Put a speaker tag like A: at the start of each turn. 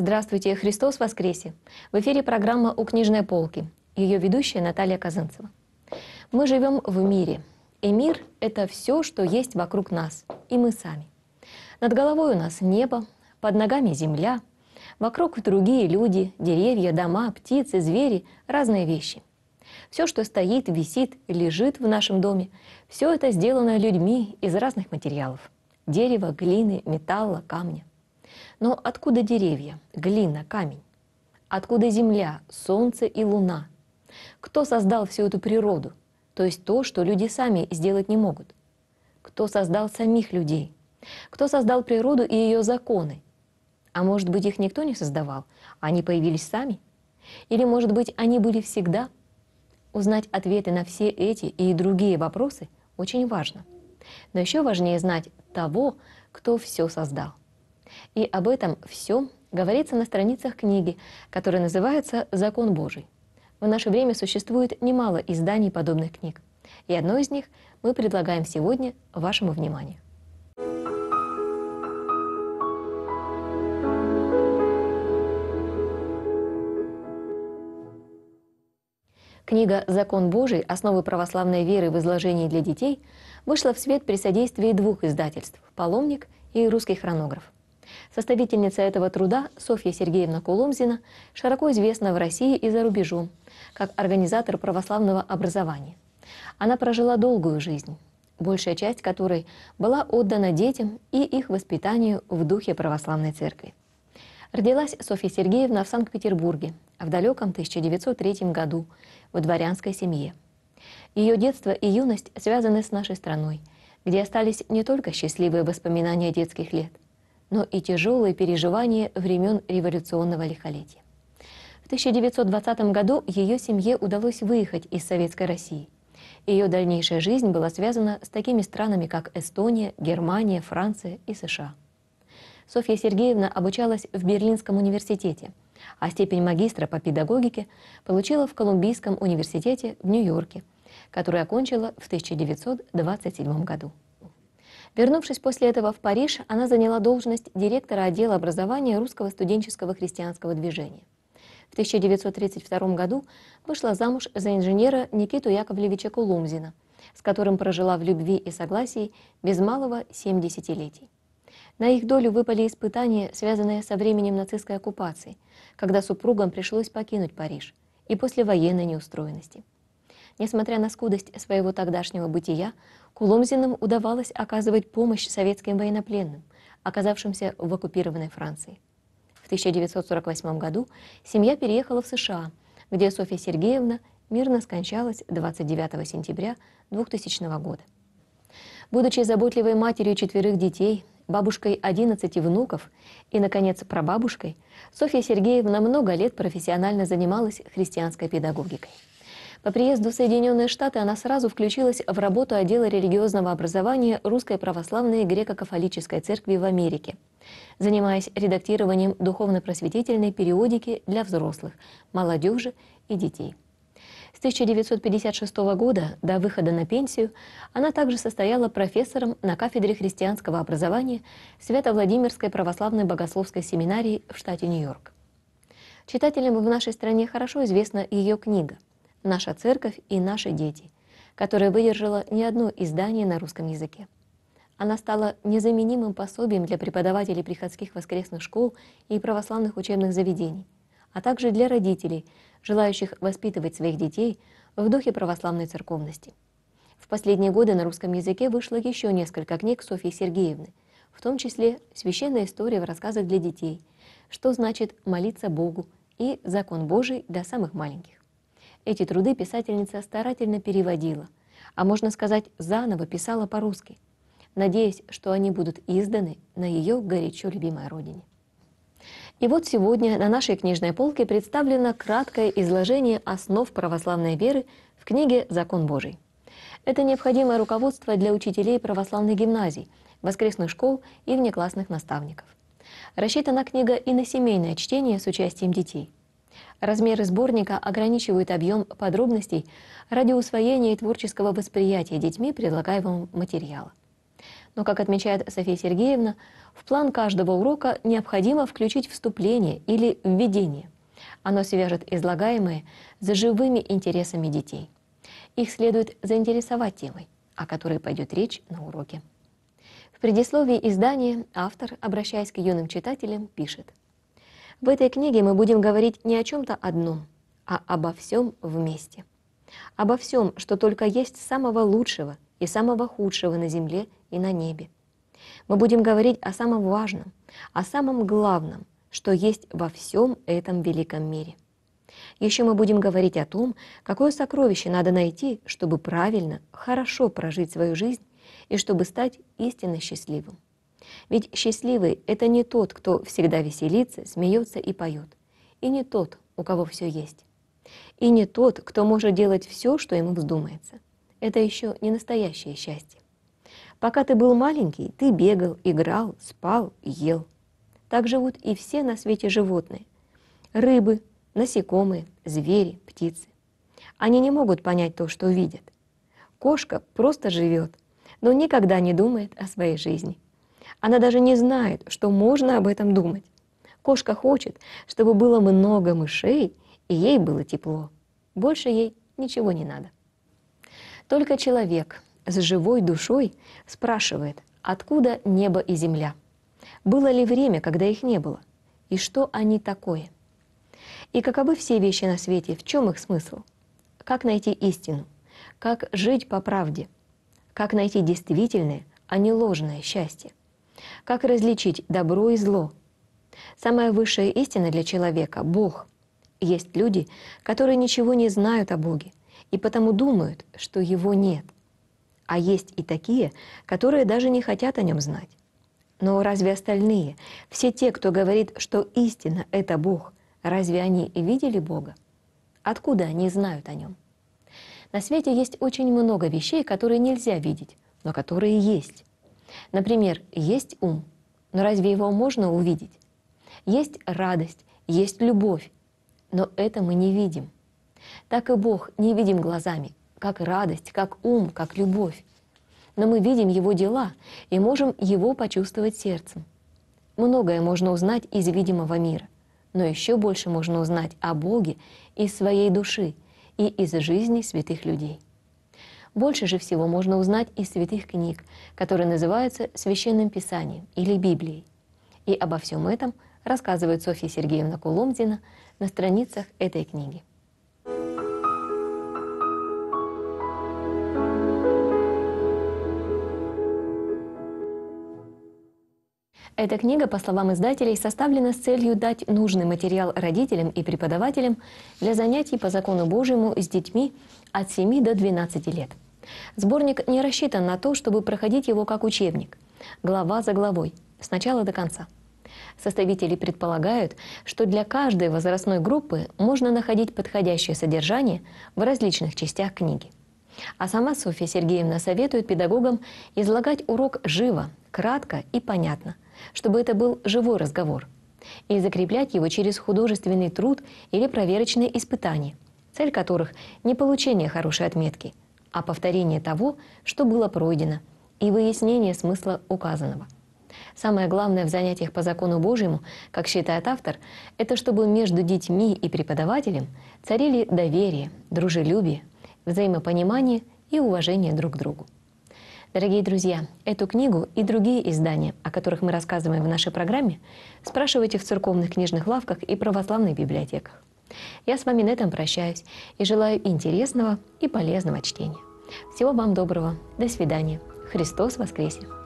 A: Здравствуйте, Христос воскресе! В эфире программа «У книжной полки». Ее ведущая Наталья Казанцева. Мы живем в мире. И мир — это все, что есть вокруг нас. И мы сами. Над головой у нас небо, под ногами земля, вокруг другие люди, деревья, дома, птицы, звери, разные вещи. Все, что стоит, висит, лежит в нашем доме, все это сделано людьми из разных материалов. Дерева, глины, металла, камня — но откуда деревья, глина, камень? Откуда земля, солнце и луна? Кто создал всю эту природу, то есть то, что люди сами сделать не могут? Кто создал самих людей? Кто создал природу и ее законы? А может быть, их никто не создавал, они появились сами? Или, может быть, они были всегда? Узнать ответы на все эти и другие вопросы очень важно. Но еще важнее знать того, кто все создал – и об этом все говорится на страницах книги, которая называется «Закон Божий». В наше время существует немало изданий подобных книг. И одно из них мы предлагаем сегодня вашему вниманию. Книга «Закон Божий. Основы православной веры в изложении для детей» вышла в свет при содействии двух издательств «Паломник» и «Русский хронограф». Составительница этого труда Софья Сергеевна Кулумзина широко известна в России и за рубежом, как организатор православного образования. Она прожила долгую жизнь, большая часть которой была отдана детям и их воспитанию в духе православной церкви. Родилась Софья Сергеевна в Санкт-Петербурге в далеком 1903 году в дворянской семье. Ее детство и юность связаны с нашей страной, где остались не только счастливые воспоминания детских лет – но и тяжелые переживания времен революционного лихолетия. В 1920 году ее семье удалось выехать из Советской России. Ее дальнейшая жизнь была связана с такими странами, как Эстония, Германия, Франция и США. Софья Сергеевна обучалась в Берлинском университете, а степень магистра по педагогике получила в Колумбийском университете в Нью-Йорке, который окончила в 1927 году. Вернувшись после этого в Париж, она заняла должность директора отдела образования Русского студенческого христианского движения. В 1932 году вышла замуж за инженера Никиту Яковлевича Кулумзина, с которым прожила в любви и согласии без малого семь десятилетий. На их долю выпали испытания, связанные со временем нацистской оккупации, когда супругам пришлось покинуть Париж, и после военной неустроенности – Несмотря на скудость своего тогдашнего бытия, Куломзиным удавалось оказывать помощь советским военнопленным, оказавшимся в оккупированной Франции. В 1948 году семья переехала в США, где Софья Сергеевна мирно скончалась 29 сентября 2000 года. Будучи заботливой матерью четверых детей, бабушкой 11 внуков и, наконец, прабабушкой, Софья Сергеевна много лет профессионально занималась христианской педагогикой. По приезду в Соединенные Штаты она сразу включилась в работу отдела религиозного образования Русской Православной Греко-Кафолической Церкви в Америке. Занимаясь редактированием духовно-просветительной периодики для взрослых, молодежи и детей. С 1956 года до выхода на пенсию она также состояла профессором на кафедре христианского образования Свято-Владимирской православной богословской семинарии в штате Нью-Йорк. Читателям в нашей стране хорошо известна ее книга – «Наша церковь и наши дети», которая выдержала не одно издание на русском языке. Она стала незаменимым пособием для преподавателей приходских воскресных школ и православных учебных заведений, а также для родителей, желающих воспитывать своих детей в духе православной церковности. В последние годы на русском языке вышло еще несколько книг Софьи Сергеевны, в том числе «Священная история в рассказах для детей», «Что значит молиться Богу» и «Закон Божий для самых маленьких». Эти труды писательница старательно переводила, а можно сказать, заново писала по-русски, надеясь, что они будут изданы на ее горячо любимой родине. И вот сегодня на нашей книжной полке представлено краткое изложение основ православной веры в книге «Закон Божий». Это необходимое руководство для учителей православных гимназий, воскресных школ и внеклассных наставников. Рассчитана книга и на семейное чтение с участием детей – Размеры сборника ограничивают объем подробностей ради усвоения и творческого восприятия детьми предлагаемого материала. Но, как отмечает София Сергеевна, в план каждого урока необходимо включить вступление или введение. Оно свяжет излагаемые с живыми интересами детей. Их следует заинтересовать темой, о которой пойдет речь на уроке. В предисловии издания автор, обращаясь к юным читателям, пишет – в этой книге мы будем говорить не о чем-то одном, а обо всем вместе. Обо всем, что только есть самого лучшего и самого худшего на земле и на небе. Мы будем говорить о самом важном, о самом главном, что есть во всем этом великом мире. Еще мы будем говорить о том, какое сокровище надо найти, чтобы правильно, хорошо прожить свою жизнь и чтобы стать истинно счастливым. Ведь счастливый — это не тот, кто всегда веселится, смеется и поет. И не тот, у кого все есть. И не тот, кто может делать все, что ему вздумается. Это еще не настоящее счастье. Пока ты был маленький, ты бегал, играл, спал, ел. Так живут и все на свете животные. Рыбы, насекомые, звери, птицы. Они не могут понять то, что видят. Кошка просто живет, но никогда не думает о своей жизни. Она даже не знает, что можно об этом думать. Кошка хочет, чтобы было много мышей, и ей было тепло. Больше ей ничего не надо. Только человек с живой душой спрашивает, откуда небо и земля? Было ли время, когда их не было? И что они такое? И каковы все вещи на свете, в чем их смысл? Как найти истину? Как жить по правде? Как найти действительное, а не ложное счастье? Как различить добро и зло? Самая высшая истина для человека — Бог. Есть люди, которые ничего не знают о Боге и потому думают, что Его нет. А есть и такие, которые даже не хотят о Нем знать. Но разве остальные, все те, кто говорит, что истина — это Бог, разве они и видели Бога? Откуда они знают о Нем? На свете есть очень много вещей, которые нельзя видеть, но которые есть. Например, есть ум, но разве его можно увидеть? Есть радость, есть любовь, но это мы не видим. Так и Бог не видим глазами, как радость, как ум, как любовь. Но мы видим Его дела и можем Его почувствовать сердцем. Многое можно узнать из видимого мира, но еще больше можно узнать о Боге из своей души и из жизни святых людей. Больше же всего можно узнать из святых книг, которые называются Священным Писанием или Библией. И обо всем этом рассказывает Софья Сергеевна Куломдина на страницах этой книги. Эта книга, по словам издателей, составлена с целью дать нужный материал родителям и преподавателям для занятий по закону Божьему с детьми от 7 до 12 лет. Сборник не рассчитан на то, чтобы проходить его как учебник, глава за главой, с начала до конца. Составители предполагают, что для каждой возрастной группы можно находить подходящее содержание в различных частях книги. А сама Софья Сергеевна советует педагогам излагать урок живо, кратко и понятно – чтобы это был живой разговор, и закреплять его через художественный труд или проверочные испытания, цель которых не получение хорошей отметки, а повторение того, что было пройдено, и выяснение смысла указанного. Самое главное в занятиях по закону Божьему, как считает автор, это чтобы между детьми и преподавателем царили доверие, дружелюбие, взаимопонимание и уважение друг к другу. Дорогие друзья, эту книгу и другие издания, о которых мы рассказываем в нашей программе, спрашивайте в церковных книжных лавках и православных библиотеках. Я с вами на этом прощаюсь и желаю интересного и полезного чтения. Всего вам доброго. До свидания. Христос воскресе!